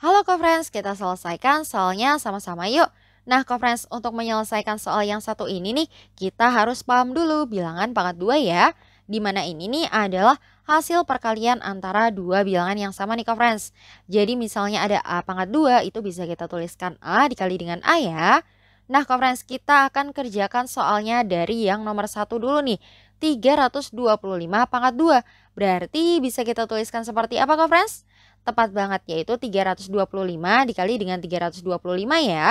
Halo co-friends, kita selesaikan soalnya sama-sama yuk. Nah, co-friends, untuk menyelesaikan soal yang satu ini nih, kita harus paham dulu bilangan pangkat 2 ya. Dimana ini nih adalah hasil perkalian antara dua bilangan yang sama nih co-friends. Jadi misalnya ada A pangkat 2, itu bisa kita tuliskan A dikali dengan A ya. Nah, conference kita akan kerjakan soalnya dari yang nomor satu dulu nih. 325 pangkat 2. Berarti bisa kita tuliskan seperti apa, conference? Tepat banget yaitu 325 dikali dengan 325 ya.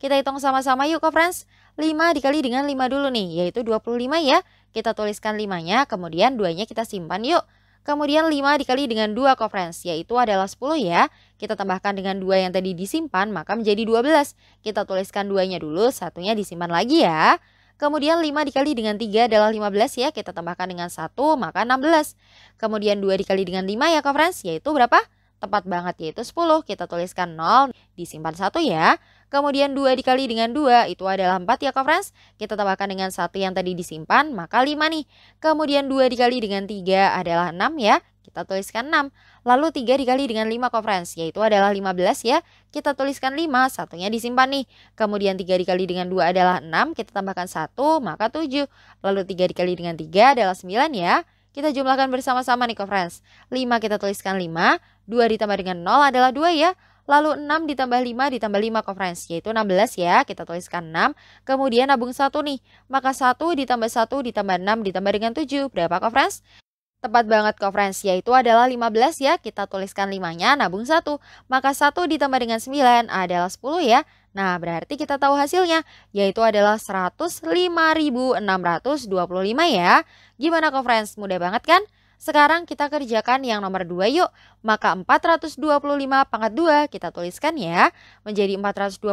Kita hitung sama-sama yuk kok friends. 5 dikali dengan 5 dulu nih, yaitu 25 ya. Kita tuliskan 5-nya, kemudian 2-nya kita simpan yuk. Kemudian 5 dikali dengan 2 kok friends, yaitu adalah 10 ya. Kita tambahkan dengan 2 yang tadi disimpan, maka menjadi 12. Kita tuliskan 2-nya dulu, satunya disimpan lagi ya. Kemudian 5 dikali dengan 3 adalah 15 ya, kita tambahkan dengan 1 maka 16. Kemudian 2 dikali dengan 5 ya kok friends, yaitu berapa? Tepat banget yaitu 10. Kita tuliskan 0 disimpan 1 ya. Kemudian 2 dikali dengan 2 itu adalah 4 ya kak Kita tambahkan dengan 1 yang tadi disimpan maka 5 nih. Kemudian 2 dikali dengan 3 adalah 6 ya. Kita tuliskan 6. Lalu 3 dikali dengan 5 kak yaitu adalah 15 ya. Kita tuliskan 5 satunya disimpan nih. Kemudian 3 dikali dengan 2 adalah 6. Kita tambahkan 1 maka 7. Lalu 3 dikali dengan 3 adalah 9 ya. Kita jumlahkan bersama-sama nih, friends. 5 kita tuliskan 5, 2 ditambah dengan 0 adalah 2 ya. Lalu 6 ditambah 5 ditambah 5 conference, yaitu 16 ya. Kita tuliskan 6, kemudian nabung 1 nih. Maka 1 ditambah 1 ditambah 6 ditambah dengan 7, berapa conference? Tepat banget conference, yaitu adalah 15 ya. Kita tuliskan 5-nya, nabung 1. Maka 1 ditambah dengan 9 adalah 10 ya. Nah, berarti kita tahu hasilnya, yaitu adalah 105.625 ya. Gimana kok friends, mudah banget kan? Sekarang kita kerjakan yang nomor 2 yuk. Maka 425 pangkat 2 kita tuliskan ya. Menjadi 425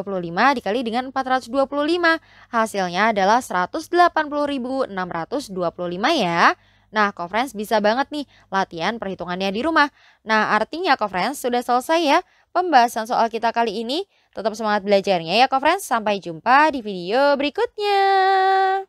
dikali dengan 425. Hasilnya adalah 180.625 ya. Nah, conference bisa banget nih latihan perhitungannya di rumah. Nah, artinya conference sudah selesai ya pembahasan soal kita kali ini. Tetap semangat belajarnya ya, Kofrens. Sampai jumpa di video berikutnya.